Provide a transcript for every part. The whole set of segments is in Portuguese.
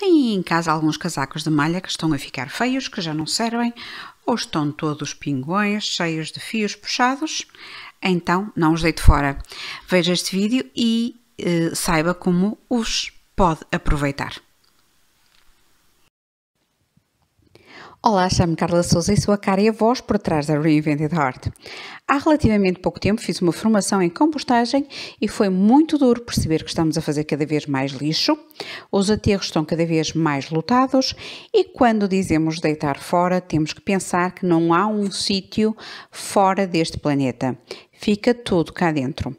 Tem em casa alguns casacos de malha que estão a ficar feios, que já não servem, ou estão todos pingões, cheios de fios puxados? Então não os deite fora. Veja este vídeo e eh, saiba como os pode aproveitar. Olá, chamo-me Carla Souza e sou a cara e a voz por trás da Reinvented Heart. Há relativamente pouco tempo fiz uma formação em compostagem e foi muito duro perceber que estamos a fazer cada vez mais lixo, os aterros estão cada vez mais lotados e quando dizemos deitar fora, temos que pensar que não há um sítio fora deste planeta. Fica tudo cá dentro.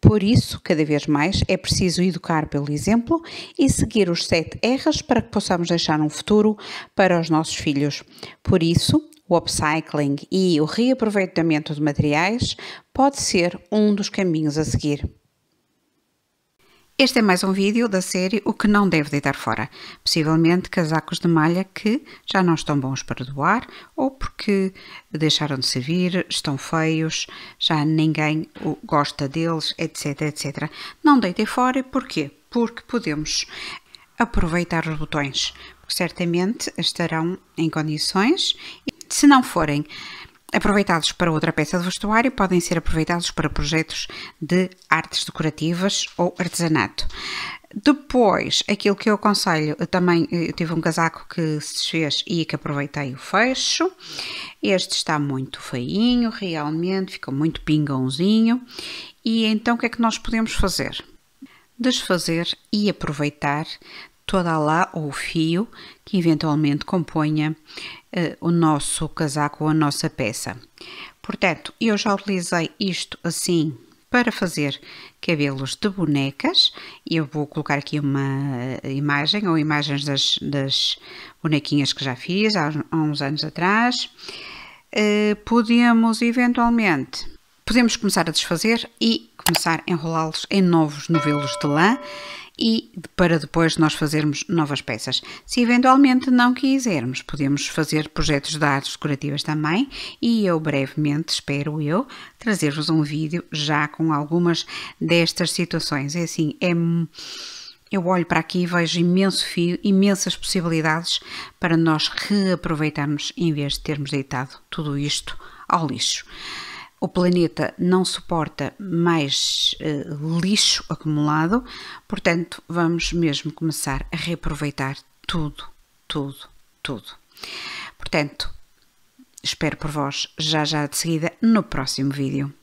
Por isso, cada vez mais, é preciso educar pelo exemplo e seguir os sete R's para que possamos deixar um futuro para os nossos filhos. Por isso, o upcycling e o reaproveitamento de materiais pode ser um dos caminhos a seguir. Este é mais um vídeo da série O que não deve deitar fora. Possivelmente casacos de malha que já não estão bons para doar ou porque deixaram de servir, estão feios, já ninguém gosta deles, etc, etc. Não deitem fora, porquê? Porque podemos aproveitar os botões, porque certamente estarão em condições e se não forem Aproveitados para outra peça de vestuário, podem ser aproveitados para projetos de artes decorativas ou artesanato. Depois, aquilo que eu aconselho, eu também eh, eu tive um casaco que se desfez e que aproveitei o fecho. Este está muito feinho, realmente, ficou muito pingãozinho. E então o que é que nós podemos fazer? Desfazer e aproveitar toda a lá ou o fio que eventualmente componha eh, o nosso casaco ou a nossa peça. Portanto, eu já utilizei isto assim para fazer cabelos de bonecas. Eu vou colocar aqui uma eh, imagem ou imagens das, das bonequinhas que já fiz há, há uns anos atrás. Eh, podemos eventualmente podemos começar a desfazer e começar a enrolá-los em novos novelos de lã e para depois nós fazermos novas peças. Se eventualmente não quisermos, podemos fazer projetos de artes decorativas também e eu brevemente, espero eu, trazer-vos um vídeo já com algumas destas situações. É assim, é... Eu olho para aqui e vejo imenso fio, imensas possibilidades para nós reaproveitarmos em vez de termos deitado tudo isto ao lixo o planeta não suporta mais uh, lixo acumulado, portanto, vamos mesmo começar a reaproveitar tudo, tudo, tudo. Portanto, espero por vós já já de seguida no próximo vídeo.